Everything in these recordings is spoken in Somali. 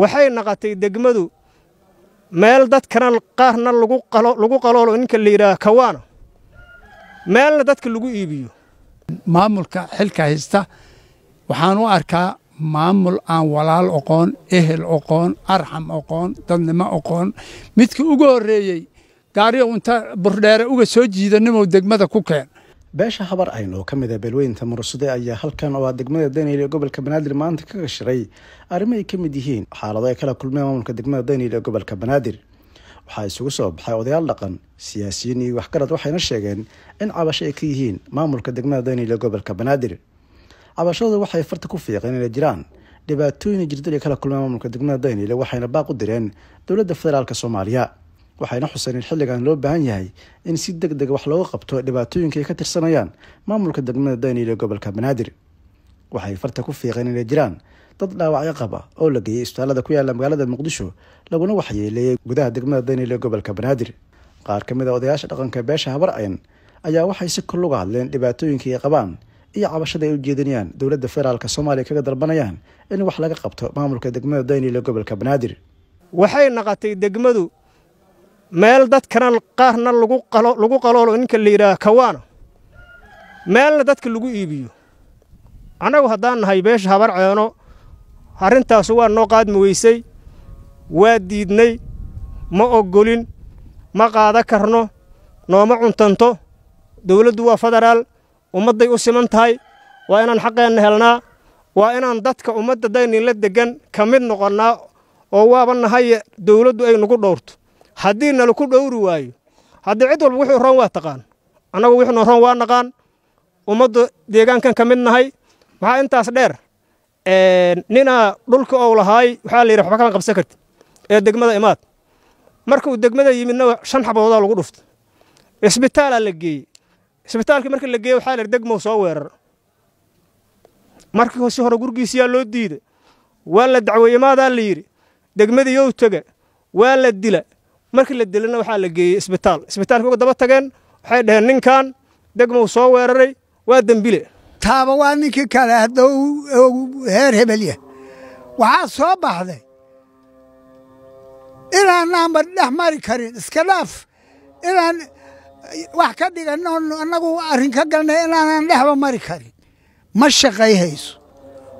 waxay naqotay degmadu meel dadkana qaarna lagu qaloolo ninka la yidhaaha kawaana meelna dadka lagu iibiyo maamulka xilka haysta waxaan u arkaa maamul aan walaal oqoon ehel oqoon arxam oqoon dadnimo oqoon midka ugu horreeyey gaariga inta burdheere uga soo jiidanimou degmada ku keen beesha habar ayno oo ka mida beelweynta murugsade ayaa halkan oo ah degmada daynayl ee gobolka banaadir maanta ka gashiray arrimo ay ka mid yihiin xaalado ay kala kulmeen maamulka degmada daynayl ee gobolka banaadir waxaa isugu soo baxay odayaal dhaqan siyaasiyiin iyo waxgarad waxayna sheegeen in cabasho ay ka yihiin maamulka degmada daynayl ee gobolka banaadir cabashadu waxay farta ku fiiqeen inay jiraan dhibaatooyin jirdal ay kala kulmeen maamulka degmada daynayl waxayna baaq u direen dowladda federaalk soomaaliya waxayna xuseen xilligan loo baahan yahay in si deg deg wax looga qabto dhibaatooyinka ay ka tirsanayaan maamulka degmada daynil ee gobolka banaadir waxay farta ku fiiqeen inay jiraan dad dhaawacyo qaba oo la geeyey isbitaallada ku yaalla magaalada muqdisho laguna waxyeeleeyey gudaha degmada daynil ee gobolka banaadir qaar ka mid a ah odayaasha dhaqanka beesha habar ayan ayaa waxay si kulluga hadleen dhibaatooyinka ay qabaan iyo cabashada ay u jeedinayaan dowladda federaalka soomaaliya kaga dalbanayaan in wax laga qabto maamulka degmada daynil ee gobolka banaadir waxay naqatay degmadu meel dadkana qaarna lagu qaloolo ninka la yidhaaha kawaana meelna dadka lagu iibiyo annagu haddaan nahay beesha habar ceeno arrintaasu waa noo qaadmi weysay waa diidnay ma oggolin ma qaada karno nooma cuntanto dowladdu waa federaal ummadday u siman tahay waa inaan xaqeenna helnaa waa inaan dadka ummadda daynila deggan ka mid noqonnaa oo waaba nahay dowladdu ay nagu dhowrto haddii nala ku dhowri waayo haddii cid walba wixuu roon waa taqaan annagu wixuuna roon waa naqaan ummadda deegaankan ka mid nahay maxaa intaas dheer ninaa dhulka ou lahaay waxaa la yidhi waxba kama qabsan karti ee degmada imaad marka uu degmada yimidna shan xabadoodaa lagu dhufta isbitaalaa la geeyey isbitaalkii markii la geeyey waxaa la yidhi degmow soo weerar markii si hore gurgiisiyaa loo diida waa la dacwey la yidhi degmadiiyow tega waa la dila markii la dilana waxaa la geeyey isbitaal isbitaalka uga daba tageen waxay dhaheen ninkan degmou soo weeraray waa dembile taaba waa ninkii kale haddau heer hebelya waxaa soo baxday inaanaanba dhex mari karin iska dhaaf inaan wax ka dhigan oo annagu arrin ka galnay inaanan dhexba mari karin ma shaqayhayso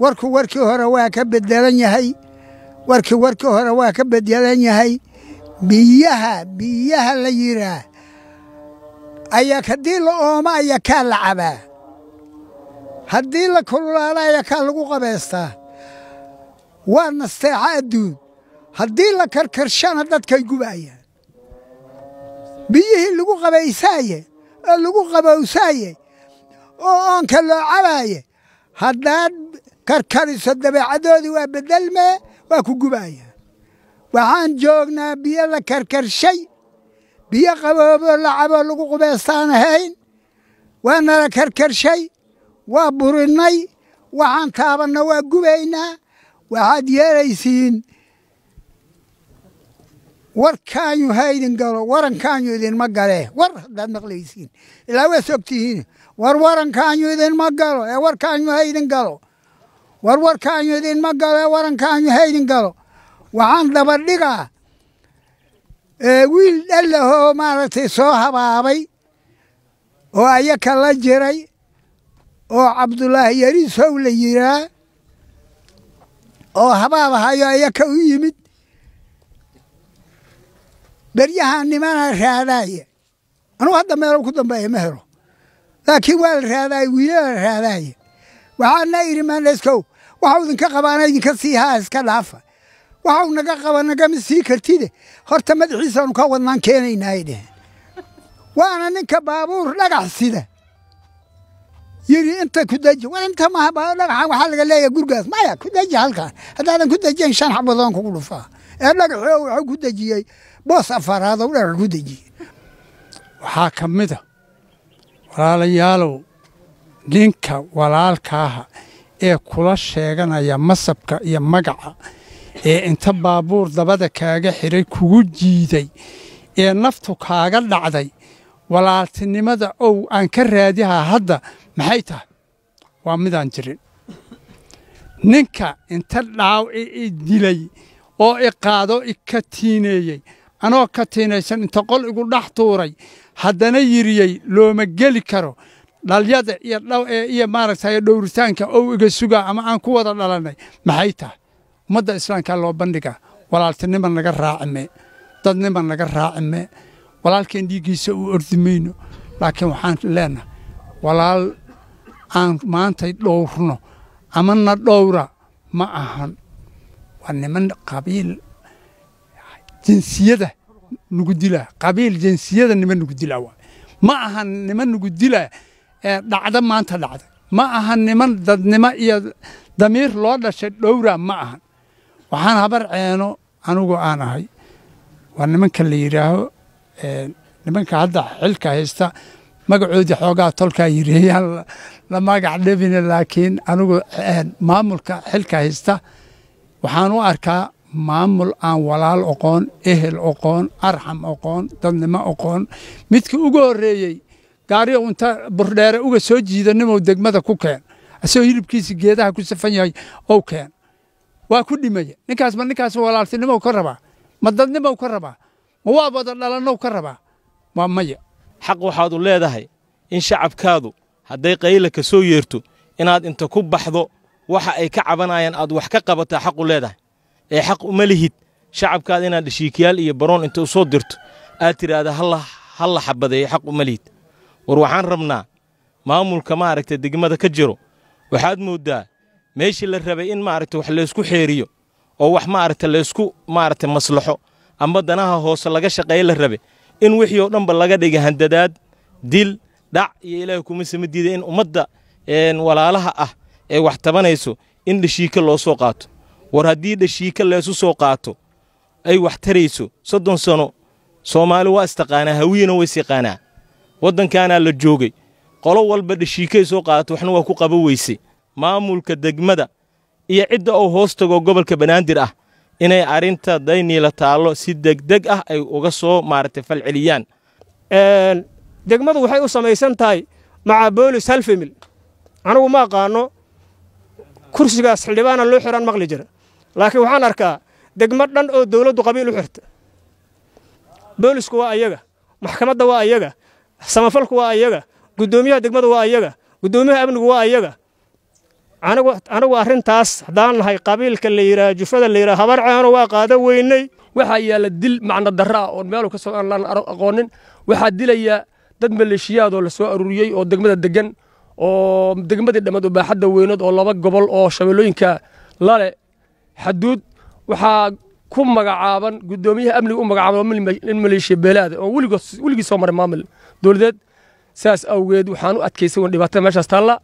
warku warkii hore waa ka bedelan yahay warki warkii hore waa ka bedelan yahay biyaha biyaha la yiraa ayaa haddii la ooma ayaa kaa la cabaa haddii la kululaalo ayaa kaa lagu qabaystaa waa nasteexa adduun haddii la karkarshana dadkay gubayaan biyihii lagu qabaysaaye oo lagu qabowsaaye oo oonka loo cabaaye haddaad karkariso dabeecadoodii waa bedelmee waa ku gubaaya waxaan joognaa biyo la karkarshay biyo qabooboo lacaboo lagu qubaystaan ahayn waana la karkarshay waa burinnay waxaan taabanna waa gubaynaa waxaad yeelaysiin warkaanyu ha idin galo warankaanyu idinma galee war haddaad maqlaysiin ilaa waa sogtihiin war warankaanyu idinma galo ee warkaanyu ha idin galo war warkaanyu idinma galo ee warankaanyu ha idin galo waxaan dabadhigaa wiil dhallahoo maaragtay soo habaabay oo ayaka la jiray oo cabdulaahi yariisow la yiraa oo habaab ahayo ayaka u yimid beryahan nimana raadaaye anugu hadda meelo ku dambeeya ma helo laakiin waa la raadaaye wiila la raadaaye waxaana idhi maandheskow waxau idinka qabaana idinka siihaa iska dhaafa waxau naga qaba nagama sii kartide horta madaxiisaanu ka wadnaan keenaynaa dheheen waana ninka baabuur dhagax sida yiri inta ku deji war inta maha dhagaxan waxaa laga leeyahay gurgaas maya ku deji halkan haddaadan ku dejiyan shan xabadoon kugu dhufaa ee dhagaxo waxuu ku dejiyey boos afaraad ou dhagax ku dejiyey waxaa ka mida walaalayaalow ninka walaalkaaha ee kula sheeganaya masabka iyo magaca ee inta baabuur dabada kaaga xiray kugu jiiday ee naftu kaaga dhacday walaaltinimada ow aan ka raadihaa hadda maxay tahay waa midaan jirin ninka inta dhaawici i dilay oo i qaado i ka tiineeyey anoo ka tiinaysan inta qol igu dhex tuuray haddana yiriyey looma geli karo dhalyada iyo maaragtay dhowritaanka ow iga sugaa ama aan ku wada dhalannay maxay tahay ummadda islaamkaa loo bandhiga walaaltinima naga raacime dadnima naga raacime walaalkeen dhiiggiisa u ordi mayno laakiin waxaan leenaha walaal aan maantay dhowrno amana dhowra ma ahan waa niman qabiil jinsiyada nugu dilaa qabiil jinsiyada niman nugu dilaa waay ma ahan niman nugu dilaa ee dhacda maanta dhacda ma ahan niman dadnimo iyo damiir loo dhashay dhowra ma ahan waxaan habar ceeno anugu aan ahay waa nimanka la yidhaaho nimanka hadda xilka haysta magacoodii xoogaa tolkaa yireeyaan la magac dhebina laakiin anigu maamulka xilka haysta waxaan u arkaa maamul aan walaal oqoon ehel oqoon arxam oqoon dadnimo oqoon midka ugu horreeyey gaari unta burdheere uga soo jiidanimou degmada ku keen asagoo hilibkiisa geedaha ku safan yahay ou keen waa ku dhimaya ninkaasma ninkaas walaaltinimow ka rabaa ma dadnimow ka rabaa ma waa wada dhalannow ka rabaa waa maya xaq waxaadu leedahay in shacabkaadu hadday qayla ka soo yeerto inaad inta ku baxdo waxa ay ka cabanayaan aad wax ka qabataa xaqu leedahay ee xaq uma lihid shacabkaada inaad dhashiikiyaal iyo baroon inta u soo dirto aad tidhaahda ha la xabadeeye xaq uma lihid war waxaan rabnaa maamulka maaragta degmada ka jiro waxaad mooddaa meeshii la rabay in maaragta wax laysku xeeriyo oo wax maaragta laysku maaragta maslaxo ama danaha hoose laga shaqeeyo la rabe in wixii oo dhanba laga dhiga handadaad dil dhac iyo ilaah kuma sama diida in ummadda walaalaha ah ee wax tabanayso in dhashiika loo soo qaato war haddii dhashiika laysu soo qaato ay wax tarayso soddon sano soomaali waa istaqaanaa hawiina waa isyaqaanaa waddankaanaa la joogay qolo walba dhashiikay soo qaato waxna waa ku qaba weysay maamulka degmada iyo cidda uu hoos tago gobolka banaadir ah inay arrinta dayniila taallo si degdeg ah ay uga soo maaragtay falceliyaan degmadu waxay u samaysan tahay macaa boolis hal femil ma aqaano kursigaas xildhibaana loo xiraan maqli jira laakiin waxaan arkaa degmo dhan oo dawladdu qabiil u xirta boolisku waa ayaga maxkamadda waa ayaga samafalku waa ayaga guddoomiyaha degmada waa ayaga guddoomiyaha amnigu waa ayaga anagu arintaas haddaan nahay qabiilka la yidhaah jufada la yidhaha habar waa qaada weynay waxaa yaalla dil macno daraa oon meel kasoo aan laan aqoonin waxaa dilaya dad maleeshiyaadoo la soo aruuriyey oo degmada degan oo degmadii dhamad oo baaxadda weynood oo laba gobol oo shabeellooyinka lale xaduud waxaa ku magacaaban guddoomiyaha amniga u magacaaban nin maleeshiya beelaada oo weligood weligii soo maray maamul dowladeed saas awgeed waxaan u adkaysay wan dhibaatada meeshaas taalla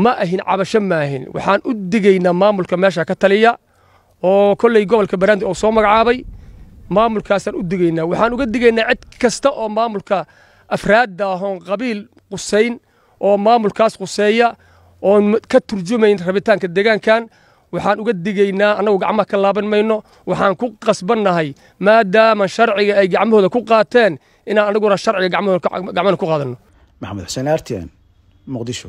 ma ahin cabasho maahin waxaan u digaynaa maamulka meesha ka taliya oo kolley gobolka baraandi oo soo magacaabay maamulkaasaan u digaynaa waxaan uga digaynaa cid kasta oo maamulka afraadda ahoon qabiil qusayn oo maamulkaas quseeya oon ka turjumayn rabitaanka deegaankan waxaan uga digaynaa annagu gacmaha ka laaban mayno waxaan ku qasbannahay maadaama sharciga ay gacmahooda ku qaateen inaan anaguna sharciga gacmahooda gacmahooda ku qaadanno maxamed xuseen aartiyan muqdisho